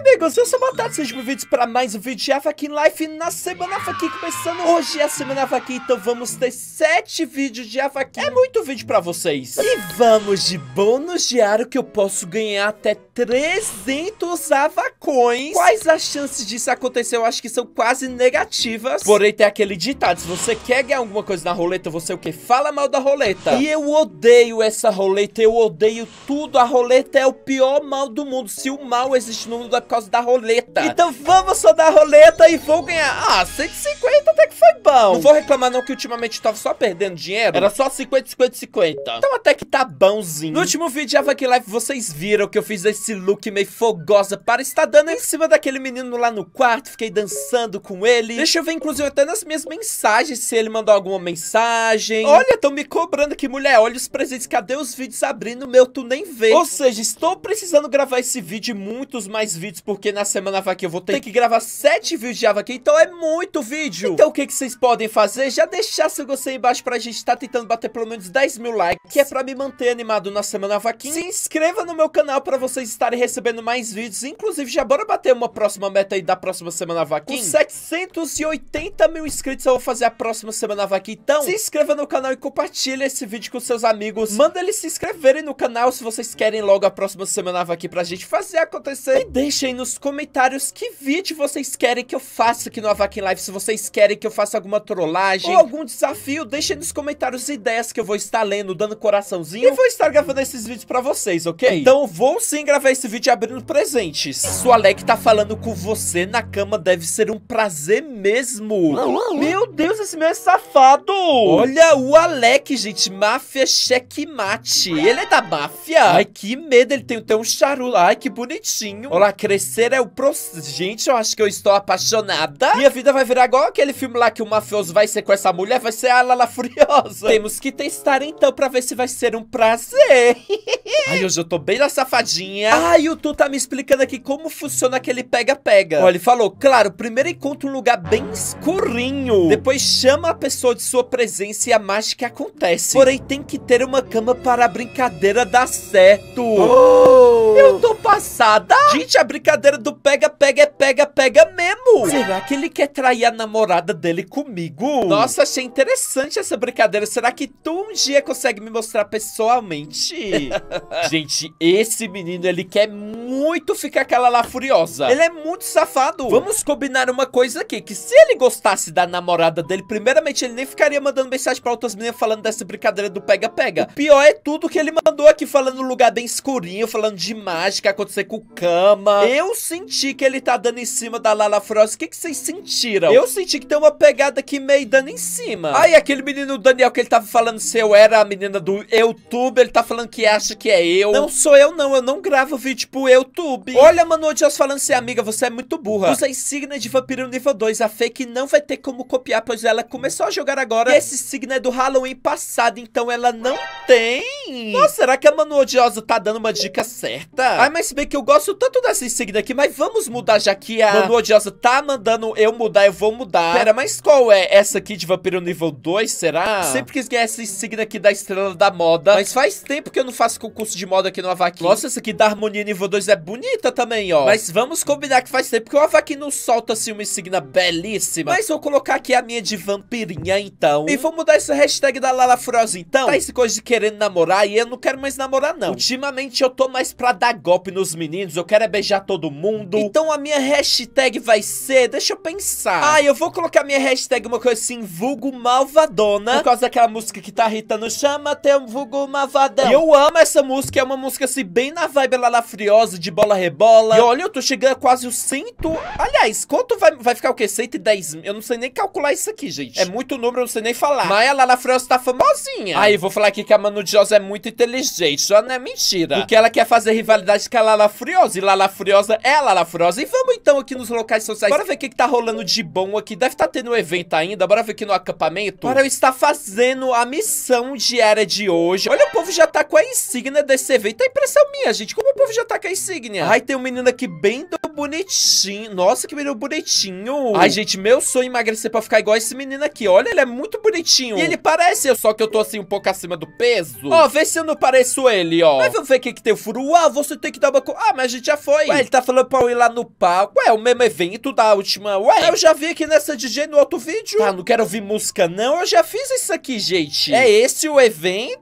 amigos, eu sou o Matado, sejam bem-vindos para mais um vídeo de Avakin Life na semana Avakin, começando hoje a semana Avakin, então vamos ter sete vídeos de Avakin, é muito vídeo para vocês. E vamos de bônus diário que eu posso ganhar até 300 Avacões. Quais as chances disso acontecer? Eu acho que são quase negativas, porém tem aquele ditado, se você quer ganhar alguma coisa na roleta, você é o que? Fala mal da roleta. E eu odeio essa roleta, eu odeio tudo, a roleta é o pior mal do mundo, se o mal existe no mundo é causa da roleta. Então vamos só dar roleta e vou ganhar. Ah, 150 até que foi bom. Não vou reclamar não que ultimamente tava só perdendo dinheiro. Era só 50, 50, 50. Então até que tá bonzinho. No último vídeo de Avac Life, vocês viram que eu fiz esse look meio fogosa para estar dando em cima daquele menino lá no quarto. Fiquei dançando com ele. Deixa eu ver, inclusive, até nas minhas mensagens, se ele mandou alguma mensagem. Olha, tão me cobrando aqui, mulher. Olha os presentes. Cadê os vídeos abrindo? Meu, tu nem vê. Ou seja, estou precisando gravar esse vídeo e muitos mais vídeos vídeos, porque na semana vai que eu vou ter que gravar 7 vídeos de Java aqui, então é muito vídeo. Então o que, que vocês podem fazer? Já deixar seu gostei aí embaixo pra gente estar tá tentando bater pelo menos 10 mil likes, que é pra me manter animado na semana vaquinha. Se inscreva no meu canal pra vocês estarem recebendo mais vídeos, inclusive já bora bater uma próxima meta aí da próxima semana vaquinha. Com 780 mil inscritos eu vou fazer a próxima semana vaquinha, então se inscreva no canal e compartilha esse vídeo com seus amigos. Manda eles se inscreverem no canal se vocês querem logo a próxima semana vaquinha pra gente fazer acontecer. E deixem aí nos comentários que vídeo vocês querem que eu faça aqui no Avakin Live, se vocês querem que eu faça alguma trollagem ou algum desafio, deixem nos comentários ideias que eu vou estar lendo, dando coraçãozinho e vou estar gravando esses vídeos pra vocês, ok? Então vou sim gravar esse vídeo abrindo presentes. o Alec tá falando com você na cama deve ser um prazer mesmo. Meu Deus, esse meu é safado. Olha o Alec, gente, máfia checkmate. Ele é da máfia. Ai, que medo, ele tem até um charuto. Ai, que bonitinho. Olha lá, cresceu é o pros Gente, eu acho que eu estou apaixonada. Minha vida vai virar igual aquele filme lá que o mafioso vai ser com essa mulher, vai ser a Lala Furiosa. Temos que testar então pra ver se vai ser um prazer. Ai, hoje eu tô bem na safadinha. Ai, o Tu tá me explicando aqui como funciona aquele pega-pega. Olha, ele falou, claro, primeiro encontra um lugar bem escurinho. Depois chama a pessoa de sua presença e a mágica acontece. Porém, tem que ter uma cama para a brincadeira dar certo. Oh. Eu tô passada. Gente, a brincadeira brincadeira do pega-pega é pega-pega mesmo. Será que ele quer trair a namorada dele comigo? Nossa, achei interessante essa brincadeira. Será que tu um dia consegue me mostrar pessoalmente? Gente, esse menino, ele quer muito ficar aquela lá furiosa. Ele é muito safado. Vamos combinar uma coisa aqui, que se ele gostasse da namorada dele, primeiramente, ele nem ficaria mandando mensagem pra outras meninas falando dessa brincadeira do pega-pega. O pior é tudo que ele mandou aqui, falando lugar bem escurinho, falando de mágica, acontecer com cama. Eu senti que ele tá dando em cima da Lala Frost. O que, que vocês sentiram? Eu senti que tem uma pegada aqui meio dando em cima. Aí aquele menino Daniel que ele tava falando se eu era a menina do YouTube, ele tá falando que acha que é eu. Não sou eu não, eu não gravo vídeo pro YouTube. Olha, Manu Dias falando assim, é amiga, você é muito burra. Usa a insígnia de vampiro nível 2, a fake não vai ter como copiar, pois ela começou a jogar agora. esse signo é do Halloween passado, então ela não tem. Nossa, será que a Manu Odiosa tá dando uma dica certa? Ai, mas se bem que eu gosto tanto dessa insígnia seguindo aqui, mas vamos mudar já que a Manu Odiosa tá mandando eu mudar, eu vou mudar. Pera, mas qual é essa aqui de Vampiro nível 2, será? Sempre quis ganhar essa insígnia aqui da Estrela da Moda, mas faz tempo que eu não faço concurso de moda aqui no Avaquim. Nossa, essa aqui da Harmonia nível 2 é bonita também, ó. Mas vamos combinar que faz tempo que o Avaquim não solta, assim, uma insígnia belíssima. Mas vou colocar aqui a minha de vampirinha, então. E vou mudar essa hashtag da Lala Frosa, então. Tá esse coisa de querendo namorar e eu não quero mais namorar, não. Ultimamente eu tô mais pra dar golpe nos meninos, eu quero é beijar todo mundo. Então a minha hashtag vai ser... Deixa eu pensar. Ah, eu vou colocar a minha hashtag uma coisa assim, vulgo malvadona. Por causa daquela música que tá irritando. Chama até vulgo malvadão. E eu amo essa música. É uma música assim, bem na vibe Lala Friosa, de bola rebola. E olha, eu tô chegando a quase o cento... Aliás, quanto vai, vai ficar o quê? 110 mil? Eu não sei nem calcular isso aqui, gente. É muito número, eu não sei nem falar. Mas a Lala Friosa tá famosinha. Aí, ah, vou falar aqui que a Manu Josa é muito inteligente. Só não é mentira. Porque ela quer fazer rivalidade com a Lala Friosa. E Lala Friosa. Furiosa é Lala Furiosa. E vamos então aqui nos locais sociais. Bora ver o que, que tá rolando de bom aqui. Deve estar tá tendo um evento ainda. Bora ver aqui no acampamento. Para eu estar fazendo a missão de era de hoje. Olha, o povo já tá com a insígnia desse evento. É impressão minha, gente. Como o povo já tá com a insígnia? Ai, tem um menino aqui bem do bonitinho. Nossa, que menino bonitinho. Ai, gente, meu sonho é emagrecer pra ficar igual esse menino aqui. Olha, ele é muito bonitinho. E ele parece só que eu tô assim um pouco acima do peso. Ó, vê se eu não pareço ele, ó. Mas vamos ver o que que tem o furo. Uau, você tem que dar uma... Ah, mas a gente já foi. Ué, tá falando pra eu ir lá no palco. Ué, o mesmo evento da última. Ué, eu já vi aqui nessa DJ no outro vídeo. Tá, não quero ouvir música não, eu já fiz isso aqui, gente. É esse o evento?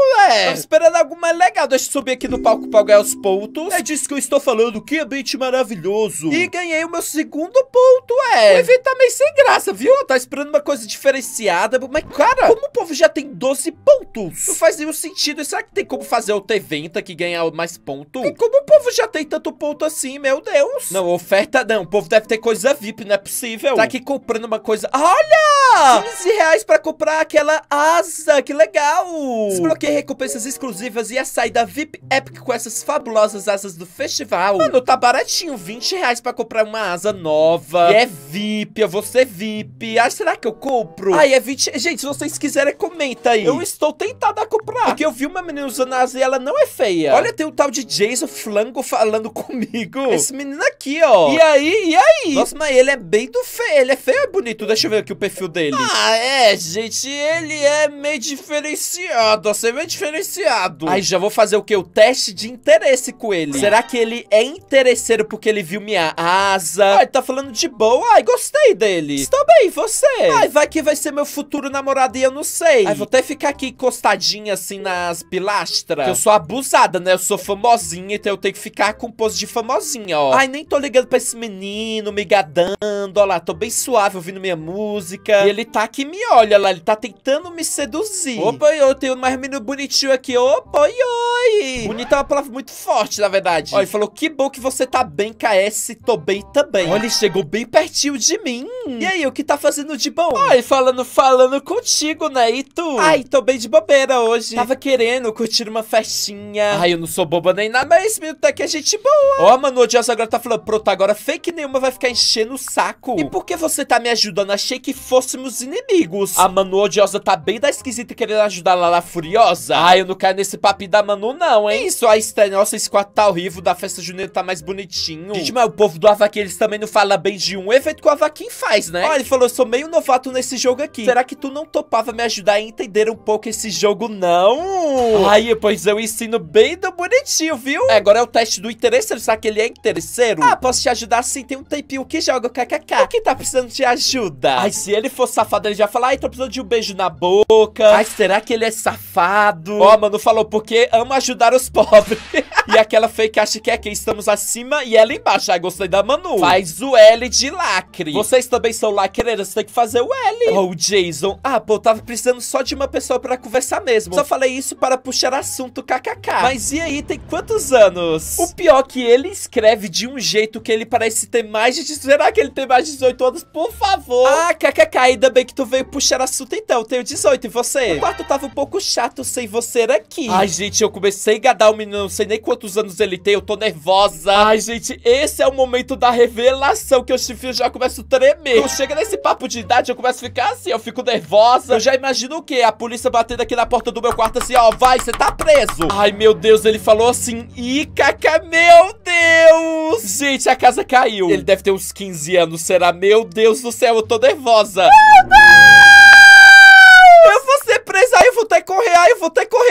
ué. Tava esperando algo mais legal. Deixa eu subir aqui no palco pra ganhar os pontos. É disso que eu estou falando, que ambiente maravilhoso. E ganhei o meu segundo ponto, ué. O evento tá meio sem graça, viu? Tá esperando uma coisa diferenciada. Mas, cara, como o povo já tem 12 pontos? Não faz nenhum sentido. Será que tem como fazer outro evento aqui ganhar mais ponto? E como o povo já tem tanto ponto assim, meu Deus? Não, oferta não. O povo deve ter coisa VIP, não é possível. Tá aqui comprando uma coisa... Olha! 15 reais pra comprar aquela asa. Que legal. Desbloqueei ter recompensas exclusivas e a saída VIP Epic com essas fabulosas asas do festival. Mano, tá baratinho, 20 reais pra comprar uma asa nova. E é VIP, eu vou ser VIP. Ah, será que eu compro? Ah, é 20... Gente, se vocês quiserem, comenta aí. Eu estou tentado a comprar. Porque eu vi uma menina usando a asa e ela não é feia. Olha, tem o um tal de Jason Flango falando comigo. Esse menino aqui, ó. E aí, e aí? Nossa, mas ele é bem do feio. Ele é feio ou é bonito? Deixa eu ver aqui o perfil dele. Ah, é, gente, ele é meio diferenciado. Você vê? diferenciado. Aí já vou fazer o quê? O teste de interesse com ele. Será que ele é interesseiro porque ele viu minha asa? Ai ah, tá falando de boa. Ai, gostei dele. Estou bem, você? Ai, vai que vai ser meu futuro namorado e eu não sei. Ai, vou até ficar aqui encostadinha assim nas pilastras. eu sou abusada, né? Eu sou famosinha, então eu tenho que ficar com pose de famosinha, ó. Ai, nem tô ligando pra esse menino, me gadando. Ó lá, tô bem suave ouvindo minha música. E ele tá que me olha lá, ele tá tentando me seduzir. Opa, eu tenho mais menino bonitinho aqui. Opa, oi, oi! bonita é uma palavra muito forte, na verdade. Olha, ele falou, que bom que você tá bem, KS, tô bem também. Olha, ele chegou bem pertinho de mim. E aí, o que tá fazendo de bom? ai falando, falando contigo, né? E tu? Ai, tô bem de bobeira hoje. Tava querendo curtir uma festinha. Ai, eu não sou boba nem nada, mas esse tá que a gente boa. Ó, mano, o Odioso agora tá falando, pronto, agora fake nenhuma vai ficar enchendo o saco. E por que você tá me ajudando? Achei que fôssemos inimigos. A Manu Odiosa tá bem da esquisita querendo ajudar a Lala Furiosa. Ai, eu não caio nesse papo da Manu, não não, hein? É isso, a Esther, nossa, esse quadro tá horrível, da festa junina tá mais bonitinho. Gente, mas o povo do Avaquim, eles também não fala bem de um evento que o Avaquim faz, né? Olha, ele falou, eu sou meio novato nesse jogo aqui. Será que tu não topava me ajudar a entender um pouco esse jogo, não? Ai, pois eu ensino bem do bonitinho, viu? É, agora é o teste do interesseiro, será que ele é interesseiro? Ah, posso te ajudar sim, tem um tempinho que joga o kkk. Quem tá precisando de ajuda? Ai, se ele for safado, ele já fala, ai, tô precisando de um beijo na boca. Ai, será que ele é safado? Ó, oh, mano, falou, porque amo ajudar para os pobres. e aquela fake acha que é quem estamos acima e ela embaixo. Ai, gostei da Manu. Faz o L de lacre. Vocês também são lacreiras, tem que fazer o L. Oh, Jason. Ah, pô, tava precisando só de uma pessoa pra conversar mesmo. Só falei isso para puxar assunto, kkk. Mas e aí, tem quantos anos? O pior é que ele escreve de um jeito que ele parece ter mais de... Será que ele tem mais de 18 anos? Por favor. Ah, kkk, ainda bem que tu veio puxar assunto então. Tenho 18 e você? O quarto tava um pouco chato sem você aqui. Ai, gente, eu comecei Brigadão, menino. Não sei nem quantos anos ele tem. Eu tô nervosa. Ai, gente, esse é o momento da revelação que eu, eu já começo a tremer. Quando chega nesse papo de idade, eu começo a ficar assim. Eu fico nervosa. Eu já imagino o quê? A polícia batendo aqui na porta do meu quarto assim, ó. Vai, você tá preso. Ai, meu Deus. Ele falou assim. Ih, caca, meu Deus. Gente, a casa caiu. Ele deve ter uns 15 anos, será? Meu Deus do céu, eu tô nervosa. Meu Deus!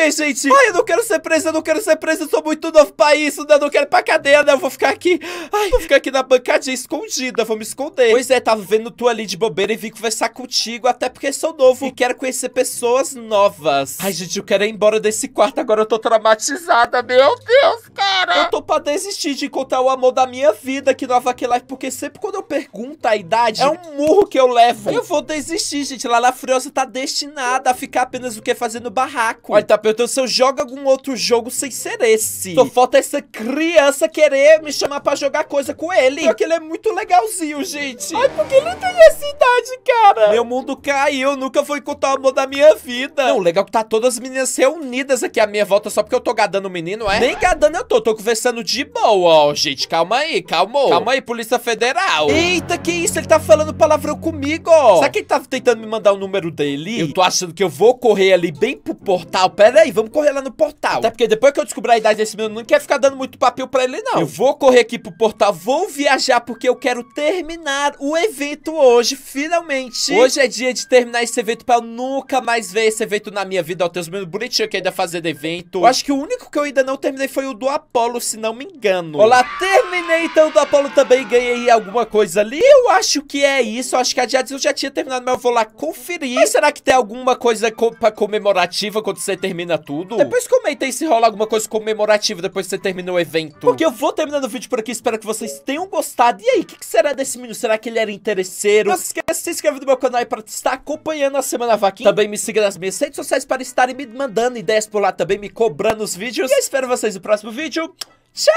Ai, gente. Ai, eu não quero ser presa, eu não quero ser presa. Eu sou muito novo pra isso. Não, né? eu não quero ir pra cadeia, né? Eu vou ficar aqui. Ai, vou ficar aqui na bancadinha escondida. Vou me esconder. Pois é, tava tá vendo tu ali de bobeira e vim conversar contigo. Até porque sou novo e quero conhecer pessoas novas. Ai, gente, eu quero ir embora desse quarto. Agora eu tô traumatizada. Meu Deus, cara. Eu tô pra desistir de encontrar o amor da minha vida aqui no Avaque Life, porque sempre quando eu pergunto a idade, é um murro que eu levo. Eu vou desistir, gente. Lala Furiosa tá destinada a ficar apenas o que fazendo barraco. Olha, tá perguntando se eu jogo algum outro jogo sem ser esse. Só falta essa criança querer me chamar pra jogar coisa com ele. Porque ele é muito legalzinho, gente. Ai, porque ele tem essa idade, cara? Meu mundo caiu, nunca vou encontrar o amor da minha vida. Não, legal é que tá todas as meninas reunidas aqui à minha volta só porque eu tô gadando o menino, é? Nem gadando eu tô, tô conversando falando de boa, ó, gente. Calma aí, calma. Calma aí, Polícia Federal. Eita, que isso? Ele tá falando palavrão comigo, ó. Será que ele tá tentando me mandar o número dele? Eu tô achando que eu vou correr ali bem pro portal. Pera aí, vamos correr lá no portal. Até porque depois que eu descobrir a idade desse menino, não quer ficar dando muito papel pra ele, não. Eu vou correr aqui pro portal, vou viajar porque eu quero terminar o evento hoje, finalmente. Hoje é dia de terminar esse evento pra eu nunca mais ver esse evento na minha vida. Ó, tem os meninos bonitinhos que ainda fazendo evento. Eu acho que o único que eu ainda não terminei foi o do Apollo, senão não me engano. Olá, terminei então do Apolo também, ganhei alguma coisa ali. Eu acho que é isso, acho que a eu já tinha terminado, mas eu vou lá conferir. Mas será que tem alguma coisa co comemorativa quando você termina tudo? Depois comenta aí se rola alguma coisa comemorativa depois que você termina o evento. Porque eu vou terminando o vídeo por aqui, espero que vocês tenham gostado. E aí, o que, que, será desse menino? Será que ele era interesseiro? Não se esqueça de se inscrever no meu canal aí pra estar acompanhando a Semana Vaquinha. Também me siga nas minhas redes sociais para estarem me mandando ideias por lá também, me cobrando os vídeos. E eu espero vocês no próximo vídeo. Tchau!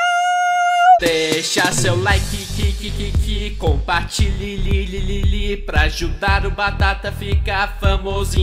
Deixa seu like, que, que, compartilhe, li, li, li, li, pra ajudar o Batata a ficar famosinho.